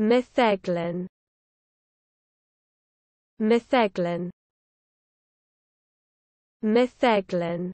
Metheglin Metheglin Metheglin